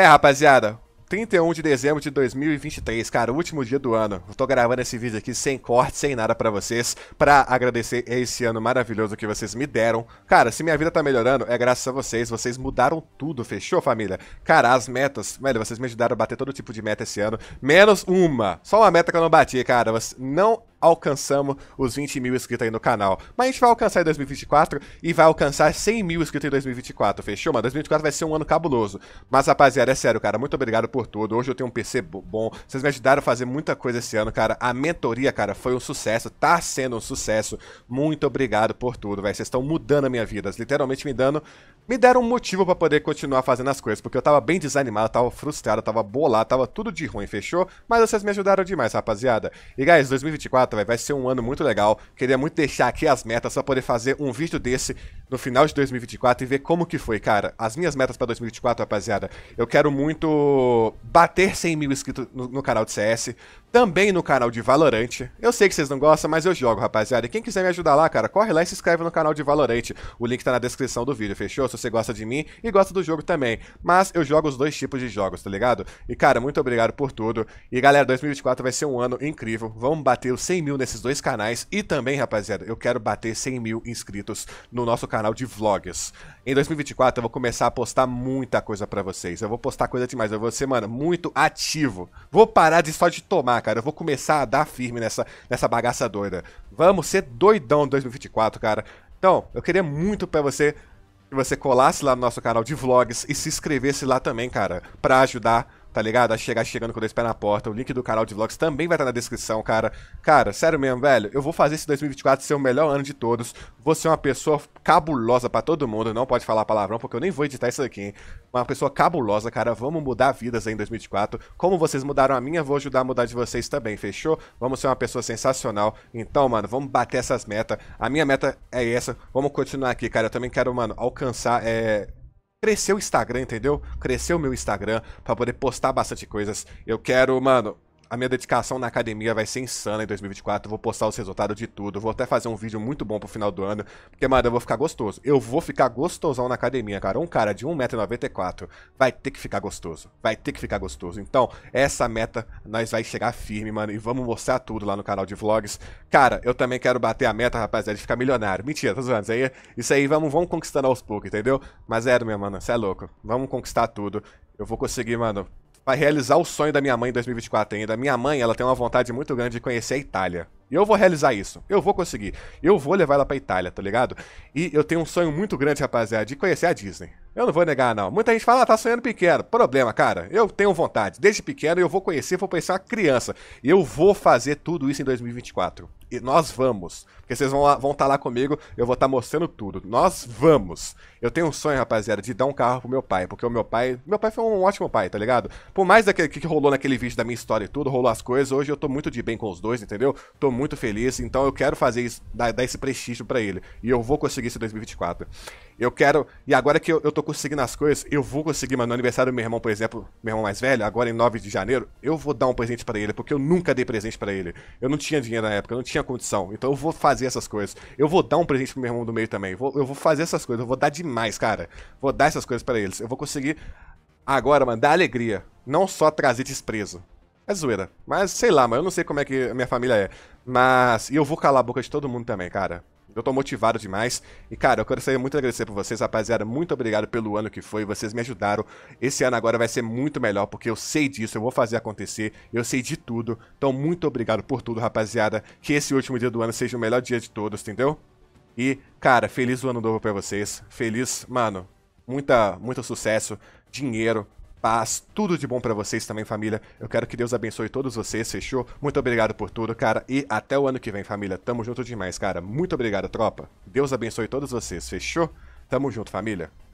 É, rapaziada, 31 de dezembro de 2023, cara, último dia do ano. Eu tô gravando esse vídeo aqui sem corte, sem nada para vocês, para agradecer esse ano maravilhoso que vocês me deram. Cara, se minha vida tá melhorando, é graças a vocês. Vocês mudaram tudo, fechou, família? Cara, as metas, velho, vocês me ajudaram a bater todo tipo de meta esse ano, menos uma. Só uma meta que eu não bati, cara. Não alcançamos os 20 mil inscritos aí no canal. Mas a gente vai alcançar em 2024 e vai alcançar 100 mil inscritos em 2024, fechou? Mano, 2024 vai ser um ano cabuloso. Mas, rapaziada, é sério, cara, muito obrigado por tudo. Hoje eu tenho um PC bom, vocês me ajudaram a fazer muita coisa esse ano, cara. A mentoria, cara, foi um sucesso, tá sendo um sucesso. Muito obrigado por tudo, velho. Vocês estão mudando a minha vida, literalmente me dando... Me deram um motivo para poder continuar fazendo as coisas, porque eu tava bem desanimado, tava frustrado, tava bolado, tava tudo de ruim, fechou? Mas vocês me ajudaram demais, rapaziada. E, guys, 2024 véio, vai ser um ano muito legal. Queria muito deixar aqui as metas só poder fazer um vídeo desse no final de 2024 e ver como que foi, cara. As minhas metas para 2024, rapaziada, eu quero muito bater 100 mil inscritos no, no canal de CS, também no canal de Valorante. Eu sei que vocês não gostam, mas eu jogo, rapaziada. E quem quiser me ajudar lá, cara, corre lá e se inscreve no canal de Valorante. O link tá na descrição do vídeo, fechou? Se você gosta de mim e gosta do jogo também. Mas eu jogo os dois tipos de jogos, tá ligado? E, cara, muito obrigado por tudo. E, galera, 2024 vai ser um ano incrível. Vamos bater os 100 mil nesses dois canais. E também, rapaziada, eu quero bater 100 mil inscritos no nosso canal de vlogs. Em 2024 eu vou começar a postar muita coisa pra vocês. Eu vou postar coisa demais. Eu vou ser, mano, muito ativo. Vou parar de só de tomar cara. Eu vou começar a dar firme nessa, nessa bagaça doida. Vamos ser doidão 2024, cara. Então, eu queria muito para você que você colasse lá no nosso canal de vlogs e se inscrevesse lá também, cara, para ajudar tá ligado? A chegar chegando com dois pés na porta. O link do canal de vlogs também vai estar tá na descrição, cara. Cara, sério mesmo, velho. Eu vou fazer esse 2024 ser o melhor ano de todos. Vou ser uma pessoa cabulosa para todo mundo. Não pode falar palavrão, porque eu nem vou editar isso aqui, hein? Uma pessoa cabulosa, cara. Vamos mudar vidas aí em 2024. Como vocês mudaram a minha, vou ajudar a mudar de vocês também, fechou? Vamos ser uma pessoa sensacional. Então, mano, vamos bater essas metas. A minha meta é essa. Vamos continuar aqui, cara. Eu também quero, mano, alcançar. É crescer o Instagram, entendeu? Crescer o meu Instagram para poder postar bastante coisas. Eu quero, mano, a minha dedicação na academia vai ser insana em 2024. Vou postar os resultados de tudo. Vou até fazer um vídeo muito bom pro final do ano. Porque, mano, eu vou ficar gostoso. Eu vou ficar gostosão na academia, cara. Um cara de 1,94m vai ter que ficar gostoso. Vai ter que ficar gostoso. Então, essa meta nós vai chegar firme, mano. E vamos mostrar tudo lá no canal de vlogs. Cara, eu também quero bater a meta, rapaziada, de ficar milionário. Mentira, tô zoando. Isso aí, isso aí vamos, vamos conquistando aos poucos, entendeu? Mas é, minha mano, você é louco. Vamos conquistar tudo. Eu vou conseguir, mano vai realizar o sonho da minha mãe em 2024 ainda. Minha mãe, ela tem uma vontade muito grande de conhecer a Itália. E eu vou realizar isso. Eu vou conseguir. Eu vou levar ela pra Itália, tá ligado? E eu tenho um sonho muito grande, rapaziada, de conhecer a Disney. Eu não vou negar, não. Muita gente fala, ah, tá sonhando pequeno. Problema, cara. Eu tenho vontade. Desde pequeno eu vou conhecer, vou conhecer uma criança. Eu vou fazer tudo isso em 2024. E nós vamos. Porque vocês vão estar vão tá lá comigo, eu vou estar tá mostrando tudo. Nós vamos. Eu tenho um sonho, rapaziada, de dar um carro pro meu pai. Porque o meu pai. Meu pai foi um ótimo pai, tá ligado? Por mais daquele que rolou naquele vídeo da minha história e tudo, rolou as coisas. Hoje eu tô muito de bem com os dois, entendeu? Tô muito feliz. Então eu quero fazer isso, dar, dar esse prestígio para ele. E eu vou conseguir isso em 2024. Eu quero. E agora que eu, eu tô conseguindo as coisas, eu vou conseguir, mano. No aniversário do meu irmão, por exemplo, meu irmão mais velho, agora em 9 de janeiro, eu vou dar um presente para ele. Porque eu nunca dei presente para ele. Eu não tinha dinheiro na época, eu não tinha tinha condição. Então eu vou fazer essas coisas. Eu vou dar um presente pro meu irmão do meio também. Vou, eu vou fazer essas coisas. Eu vou dar demais, cara. Vou dar essas coisas para eles. Eu vou conseguir agora, mano, dar alegria. Não só trazer desprezo. É zoeira. Mas sei lá, mano. Eu não sei como é que a minha família é. Mas. E eu vou calar a boca de todo mundo também, cara. Eu tô motivado demais. E, cara, eu quero sair muito agradecer por vocês, rapaziada. Muito obrigado pelo ano que foi. Vocês me ajudaram. Esse ano agora vai ser muito melhor, porque eu sei disso. Eu vou fazer acontecer. Eu sei de tudo. Então, muito obrigado por tudo, rapaziada. Que esse último dia do ano seja o melhor dia de todos, entendeu? E, cara, feliz o ano novo para vocês. Feliz, mano, muita, muito sucesso, dinheiro, paz, tudo de bom para vocês também, família. Eu quero que Deus abençoe todos vocês, fechou? Muito obrigado por tudo, cara, e até o ano que vem, família. Tamo junto demais, cara. Muito obrigado, tropa. Deus abençoe todos vocês, fechou? Tamo junto, família.